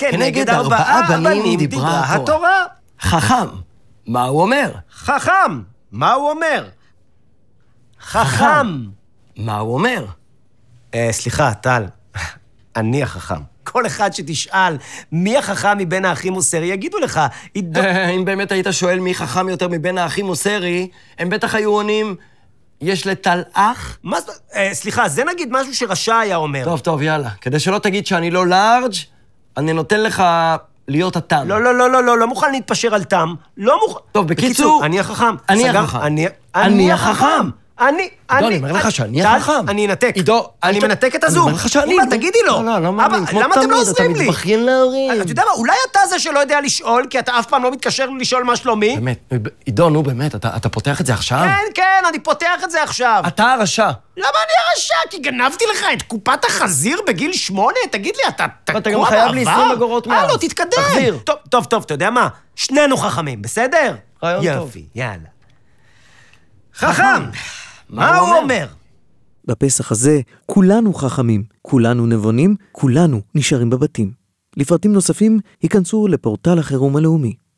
כן, כנגד ארבעה בנים דיברה התורה. חכם, מה הוא אומר? חכם, מה הוא אומר? חכם. מה הוא אומר? אה, סליחה, טל, אני החכם. כל אחד שתשאל מי החכם מבין האחים מוסרי, יגידו לך, עידו... אה, אם באמת היית שואל מי חכם יותר מבין האחים מוסרי, הם בטח היו עונים, יש לטל אח? מה זאת... אה, סליחה, זה נגיד משהו שרשע היה אומר. טוב, טוב, יאללה. כדי שלא תגיד שאני לא לארג', אני נותן לך להיות התם. לא, לא, לא, לא, לא, לא מוכן להתפשר על תם. לא מוכן... טוב, בקיצור... אני החכם. אני החכם. אני החכם. אני, אני... אני... אני אומר לך שאני החכם. אני אנתק. עידו, אני מנתק את הזום. אני אומר לך שאני... אמא, תגידי לו. לא, לא, לא מאמין. למה אתם לא עוזרים לי? אתה מתבכיין להורים. אה, אתה יודע מה, אולי אתה זה שלא יודע לשאול, כי אתה אף פעם לא מתקשר לשאול מה שלומי. באמת. עידו, נו, באמת, אתה פותח את זה עכשיו? כן, כן, אני פותח את זה עכשיו. אתה הרשע. למה הרשע? כי גנבתי לך את קופת החזיר בגיל שמונה? תגיד לי, אתה תקוע בעבר? אתה גם חייב לי 20 אגורות אה, לא, מאז. הלו, תתקדם. תחזיר. טוב, טוב, טוב, אתה יודע מה? שנינו חכמים, בסדר? רעיון טוב. יופי, יאללה. חכם! מה הוא אומר? בפסח הזה כולנו חכמים, כולנו נבונים, כולנו נשארים בבתים. לפרטים נוספים, היכנסו לפורטל החירום הלאומי.